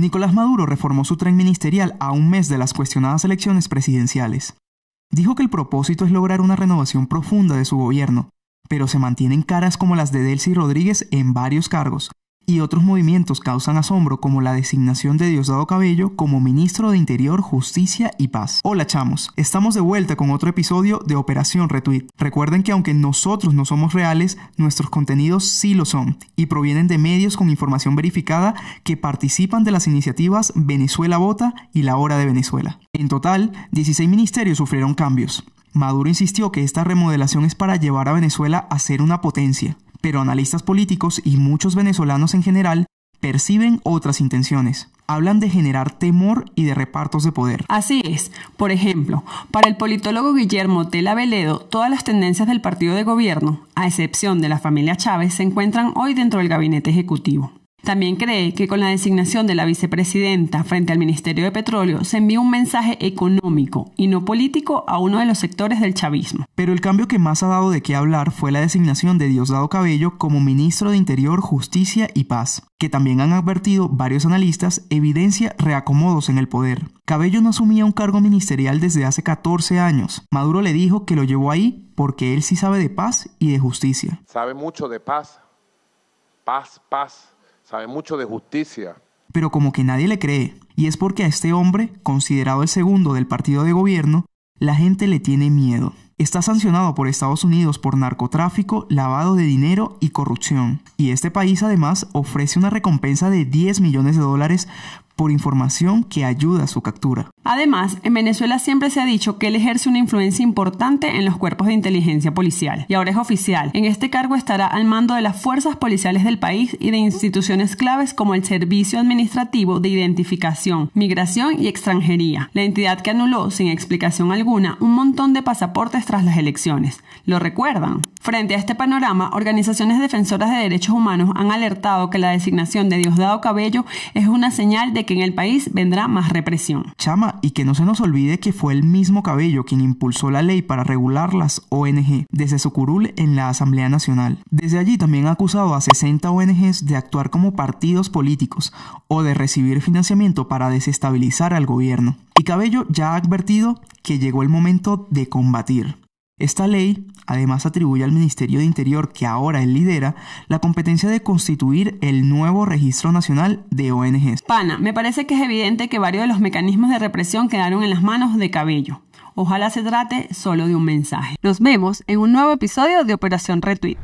Nicolás Maduro reformó su tren ministerial a un mes de las cuestionadas elecciones presidenciales. Dijo que el propósito es lograr una renovación profunda de su gobierno, pero se mantienen caras como las de Delcy Rodríguez en varios cargos, y otros movimientos causan asombro como la designación de Diosdado Cabello como ministro de Interior, Justicia y Paz. Hola chamos, estamos de vuelta con otro episodio de Operación Retweet. Recuerden que aunque nosotros no somos reales, nuestros contenidos sí lo son y provienen de medios con información verificada que participan de las iniciativas Venezuela Vota y La Hora de Venezuela. En total, 16 ministerios sufrieron cambios. Maduro insistió que esta remodelación es para llevar a Venezuela a ser una potencia pero analistas políticos y muchos venezolanos en general perciben otras intenciones. Hablan de generar temor y de repartos de poder. Así es. Por ejemplo, para el politólogo Guillermo Tela Veledo, todas las tendencias del partido de gobierno, a excepción de la familia Chávez, se encuentran hoy dentro del gabinete ejecutivo. También cree que con la designación de la vicepresidenta frente al Ministerio de Petróleo se envía un mensaje económico y no político a uno de los sectores del chavismo. Pero el cambio que más ha dado de qué hablar fue la designación de Diosdado Cabello como ministro de Interior, Justicia y Paz, que también han advertido varios analistas evidencia reacomodos en el poder. Cabello no asumía un cargo ministerial desde hace 14 años. Maduro le dijo que lo llevó ahí porque él sí sabe de paz y de justicia. Sabe mucho de paz. Paz, paz sabe mucho de justicia. Pero como que nadie le cree, y es porque a este hombre, considerado el segundo del partido de gobierno, la gente le tiene miedo. Está sancionado por Estados Unidos por narcotráfico, lavado de dinero y corrupción. Y este país además ofrece una recompensa de 10 millones de dólares por información que ayuda a su captura. Además, en Venezuela siempre se ha dicho que él ejerce una influencia importante en los cuerpos de inteligencia policial y ahora es oficial. En este cargo estará al mando de las fuerzas policiales del país y de instituciones claves como el Servicio Administrativo de Identificación, Migración y Extranjería, la entidad que anuló sin explicación alguna un montón de pasaportes tras las elecciones. ¿Lo recuerdan? Frente a este panorama, organizaciones defensoras de derechos humanos han alertado que la designación de Diosdado Cabello es una señal de que en el país vendrá más represión. Chama, y que no se nos olvide que fue el mismo Cabello quien impulsó la ley para regular las ONG desde su curul en la Asamblea Nacional. Desde allí también ha acusado a 60 ONGs de actuar como partidos políticos o de recibir financiamiento para desestabilizar al gobierno. Y Cabello ya ha advertido que llegó el momento de combatir. Esta ley además atribuye al Ministerio de Interior, que ahora él lidera, la competencia de constituir el nuevo Registro Nacional de ONGs. Pana, me parece que es evidente que varios de los mecanismos de represión quedaron en las manos de Cabello. Ojalá se trate solo de un mensaje. Nos vemos en un nuevo episodio de Operación Retweet.